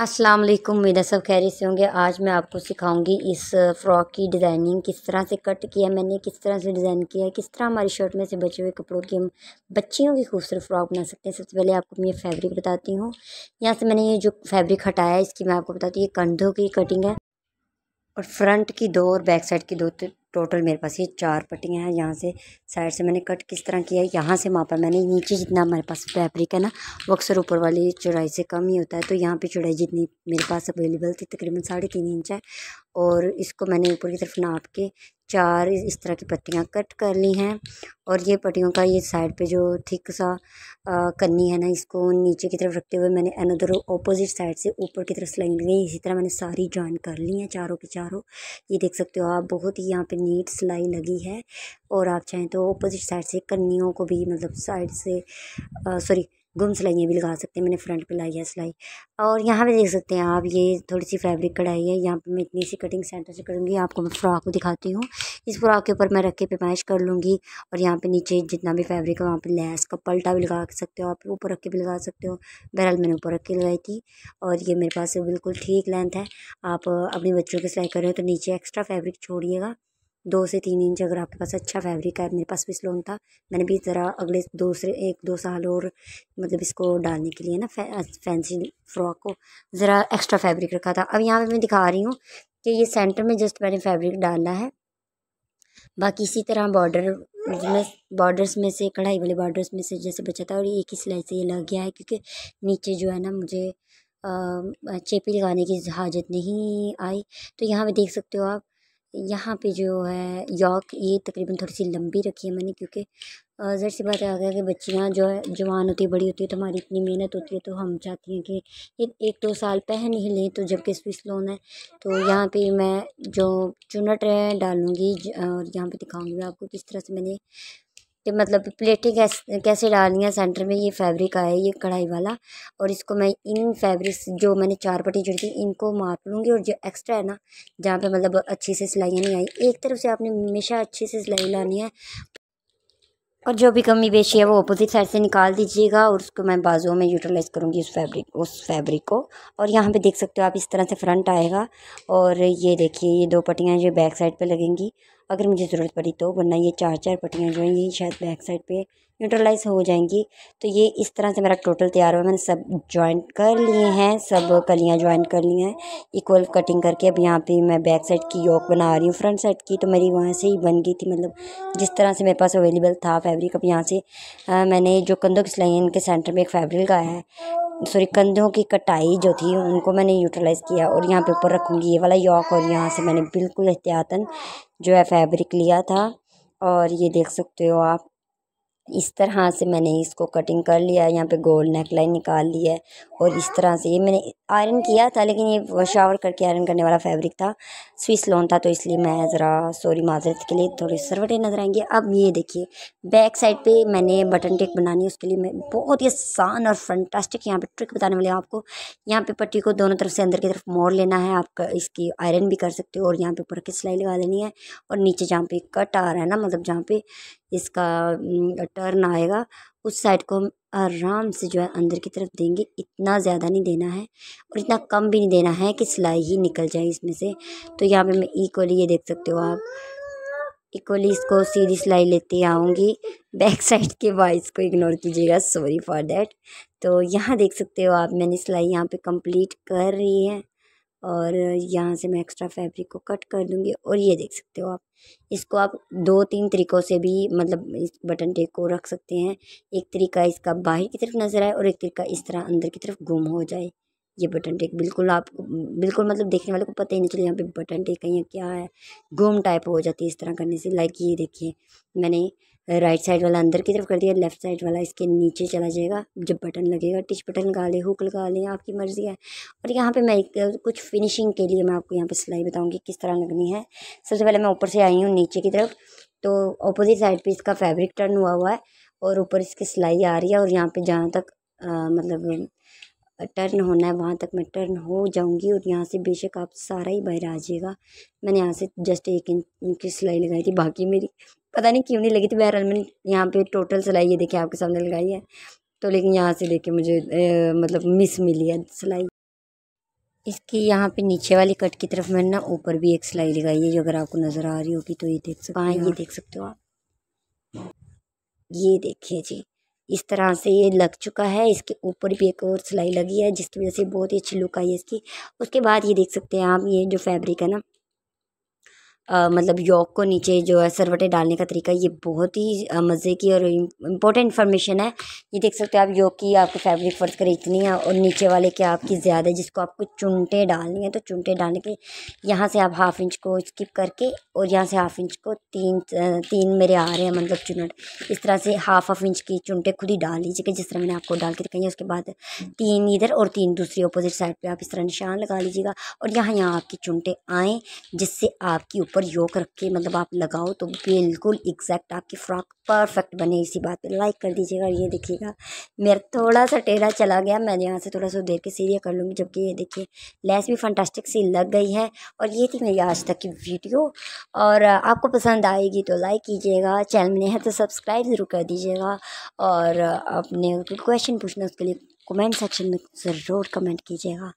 अस्सलाम वालेकुम उम्मीद सब खैर से होंगे आज मैं आपको सिखाऊंगी इस फ्रॉक की डिज़ाइनिंग किस तरह से कट किया मैंने किस तरह से डिज़ाइन किया है किस तरह हमारी शर्ट में से बचे हुए कपड़ों की हम बच्चियों की खूबसूरत फ्रॉक बना सकते हैं सबसे पहले आपको मैं ये फैब्रिक बताती हूँ यहाँ से मैंने ये जो फैब्रिक हटाया है इसकी मैं आपको बताती हूँ ये कंधों की कटिंग है और फ्रंट की दो और बैक साइड की दो टोटल मेरे पास ये चार पट्टियाँ हैं यहाँ से साइड से मैंने कट किस तरह किया है यहाँ से मापा मैंने नीचे जितना हमारे पास फैब्रिक है ना वो अक्सर ऊपर वाली चौड़ाई से कम ही होता है तो यहाँ पे चौड़ाई जितनी मेरे पास अवेलेबल थी तकरीबन साढ़े तीन इंच है और इसको मैंने ऊपर की तरफ नाप के चार इस तरह की पत्तियाँ कट कर ली हैं और ये पट्टियों का ये साइड पे जो थिक सा आ, कन्नी है ना इसको नीचे की तरफ रखते हुए मैंने अनदर ऑपोजिट साइड से ऊपर की तरफ सिलाई लगाई इसी तरह मैंने सारी जॉइन कर ली हैं चारों के चारों ये देख सकते हो आप बहुत ही यहाँ पे नीट सिलाई लगी है और आप चाहें तो ऑपोजिट साइड से कन्नियों को भी मतलब साइड से सॉरी गुम सिलाइयाँ भी लगा सकते हैं मैंने फ्रंट पे लाई है सिलाई और यहाँ पे देख सकते हैं आप ये थोड़ी सी फैब्रिक कढ़ाई है यहाँ पे मैं इतनी सी कटिंग सेंटर से करूँगी आपको मैं फ्रॉक दिखाती हूँ इस फ्रॉक के ऊपर मैं रख के पेमाइश कर लूँगी और यहाँ पे नीचे जितना भी फैब्रिक है वहाँ पर लैस का पलटा भी लगा सकते हो आप ऊपर रख के भी लगा सकते हो बहरहाल मैंने ऊपर रख के लगाई थी और ये मेरे पास बिल्कुल ठीक लेंथ है आप अपने बच्चों की सिलाई कर रहे हो तो नीचे एक्स्ट्रा फैब्रिक छोड़िएगा दो से तीन इंच अगर आपके पास अच्छा फैब्रिक है मेरे पास भी स्लोन था मैंने भी ज़रा अगले दूसरे एक दो साल और मतलब इसको डालने के लिए ना फै, फैंसी फ्रॉक को ज़रा एक्स्ट्रा फैब्रिक रखा था अब यहाँ पे मैं दिखा रही हूँ कि ये सेंटर में जस्ट मैंने फैब्रिक डालना है बाकी इसी तरह बॉर्डर में बॉर्डर्स में से कढ़ाई वाले बॉर्डर्स में से जैसे बचा था और एक ही सिलाई से ये लग गया है क्योंकि नीचे जो है ना मुझे चेपी लगाने की हाजत नहीं आई तो यहाँ पे देख सकते हो आप यहाँ पे जो है यॉक ये तकरीबन थोड़ी सी लंबी रखी है मैंने क्योंकि जहर सी बात आ गया कि बच्चियाँ जो है जवान होती है बड़ी होती है तो हमारी इतनी मेहनत होती है तो हम चाहती हैं कि एक एक दो साल पहन ही लें तो जबकि स्विस लोन है तो यहाँ पे मैं जो चुनट डालूँगी और यहाँ पे दिखाऊँगी आपको किस तरह से मैंने कि मतलब प्लेटें कैसे कैसे डालनी है सेंटर में ये फैब्रिक आया ये कढ़ाई वाला और इसको मैं इन फैब्रिक्स जो मैंने चार पट्टी जुड़ी थी इनको माप लूँगी और जो एक्स्ट्रा है ना जहाँ पे मतलब अच्छी से सिलाइयाँ नहीं आई एक तरफ से आपने हमेशा अच्छी से सिलाई लानी है और जो भी कमी बेशी है वो अपोजिट साइड से निकाल दीजिएगा और उसको मैं बाजुओं में यूटिलाइज़ करूँगी उस फैब्रिक उस फैब्रिक को और यहाँ पे देख सकते हो आप इस तरह से फ्रंट आएगा और ये देखिए ये दो पट्टियाँ जो बैक साइड पे लगेंगी अगर मुझे ज़रूरत पड़ी तो वरना ये चार चार पट्टियाँ जो हैं ये शायद बैक साइड पे न्यूट्रलाइज हो जाएंगी तो ये इस तरह से मेरा टोटल तैयार हुआ मैंने सब जॉइंट कर लिए हैं सब कलियाँ ज्वाइन कर ली हैं इक्वल कटिंग करके अब यहाँ पे मैं बैक साइड की योक बना रही हूँ फ्रंट साइड की तो मेरी वहाँ से ही बन गई थी मतलब जिस तरह से मेरे पास अवेलेबल था फैब्रिक अब यहाँ से आ, मैंने जो कंधों की सिलाई है इनके सेंटर में एक फैब्रिक लगाया है कंधों की कटाई जो थी उनको मैंने यूटिलाइज़ किया और यहाँ पे ऊपर रखूँगी ये वाला यॉक और यहाँ से मैंने बिल्कुल एहतियातन जो है फैब्रिक लिया था और ये देख सकते हो आप इस तरह से मैंने इसको कटिंग कर लिया यहाँ पे गोल नेक लाइन निकाल ली है और इस तरह से ये मैंने आयरन किया था लेकिन ये शावर करके आयरन करने वाला फैब्रिक था स्विस लोन था तो इसलिए मैं ज़रा सॉरी माजरत के लिए थोड़ी सरवटे नज़र आएंगे अब ये देखिए बैक साइड पे मैंने बटन टेक बनानी है उसके लिए मैं बहुत ही आसान और फंटास्टिक यहाँ पे ट्रिक बताने वाले आपको यहाँ पे पट्टी को दोनों तरफ से अंदर की तरफ मोड़ लेना है आप इसकी आयरन भी कर सकते हो और यहाँ पे ऊपर की सिलाई लगा देनी है और नीचे जहाँ पे कट आ रहा है ना मतलब जहाँ पे इसका टर्न आएगा उस साइड को हम आराम से जो है अंदर की तरफ देंगे इतना ज़्यादा नहीं देना है और इतना कम भी नहीं देना है कि सिलाई ही निकल जाए इसमें से तो यहाँ पे मैं इक्वली ये देख सकते हो आप इक्वली इसको सीधी सिलाई लेते आऊँगी बैक साइड के वॉइस को इग्नोर कीजिएगा सॉरी फॉर देट तो यहाँ देख सकते हो आप मैंने सिलाई यहाँ पे कंप्लीट कर रही है और यहाँ से मैं एक्स्ट्रा फैब्रिक को कट कर दूँगी और ये देख सकते हो आप इसको आप दो तीन तरीक़ों से भी मतलब इस बटन टेक को रख सकते हैं एक तरीका इसका बाहर की तरफ नज़र आए और एक तरीका इस तरह अंदर की तरफ गुम हो जाए ये बटन टेक बिल्कुल आपको बिल्कुल मतलब देखने वाले को पता ही नहीं चले यहाँ पे बटन टेक कहीं क्या है गुम टाइप हो जाती है इस तरह करने से लाइक ये देखिए मैंने राइट साइड वाला अंदर की तरफ कर दिया लेफ्ट साइड वाला इसके नीचे चला जाएगा जब बटन लगेगा टिच बटन लगा लें हुक लगा लें आपकी मर्ज़ी है और यहाँ पे मैं एक कुछ फिनिशिंग के लिए मैं आपको यहाँ पे सिलाई बताऊँगी किस तरह लगनी है सबसे पहले मैं ऊपर से आई हूँ नीचे की तरफ तो अपोजिट साइड पर इसका फैब्रिक टर्न हुआ हुआ है और ऊपर इसकी सिलाई आ रही है और यहाँ पर जहाँ तक आ, मतलब टर्न होना है वहाँ तक मैं टर्न हो जाऊँगी और यहाँ से बेशक आप सारा ही बाहर आ जाइएगा मैंने यहाँ से जस्ट एक इंच की सिलाई लगाई थी बाकी मेरी पता नहीं क्यों नहीं लगी थी बहरहाल मैंने यहाँ पे टोटल सिलाई ये देखिए आपके सामने लगाई है तो लेकिन यहाँ से लेके मुझे ए, मतलब मिस मिली है सिलाई इसकी यहाँ पे नीचे वाली कट की तरफ मैंने ना ऊपर भी एक सिलाई लगाई है जो अगर आपको नज़र आ रही होगी तो ये देख सकते हाँ ये देख सकते हो आप ये देखिए जी इस तरह से ये लग चुका है इसके ऊपर भी एक और सिलाई लगी है जिसकी वजह से बहुत ही अच्छी लुक आई है इसकी उसके बाद ये देख सकते हैं आप ये जो फैब्रिक है ना मतलब यॉक को नीचे जो है सरवटे डालने का तरीका ये बहुत ही मज़े की और इम्पोर्टेंट इन्फॉर्मेशन है ये देख सकते हो आप यॉक की आपकी फैब्रिक फर्ज कर इतनी है और नीचे वाले की आपकी ज़्यादा है जिसको आपको चुनटे डालनी है तो चुनटे डालने के यहाँ से आप हाफ इंच को स्किप करके और यहाँ से हाफ इंच को तीन तीन मेरे आ रहे हैं मतलब चुनट इस तरह से हाफ हाफ इंच की चुनटे खुद ही डाल लीजिएगा जिस तरह मैंने आपको डाल के दिखाई है उसके बाद तीन इधर और तीन दूसरी अपोजिट साइड पर आप इस तरह निशान लगा लीजिएगा और यहाँ यहाँ आपकी चुनटे आएँ जिससे आपकी ऊपर योग रख के मतलब आप लगाओ तो बिल्कुल एग्जैक्ट आपकी फ्रॉक परफेक्ट बने इसी बात पे लाइक कर दीजिएगा और ये देखिएगा मेरा थोड़ा सा टेढ़ा चला गया मैं यहाँ से थोड़ा सा देर के सीरिया कर लूँगी जबकि ये देखिए लेस भी फंटास्टिक सी लग गई है और ये थी मेरी आज तक की वीडियो और आपको पसंद आएगी तो लाइक कीजिएगा चैनल में है तो सब्सक्राइब ज़रूर कर दीजिएगा और अपने क्वेश्चन पूछना उसके लिए कमेंट सेक्शन में ज़रूर कमेंट कीजिएगा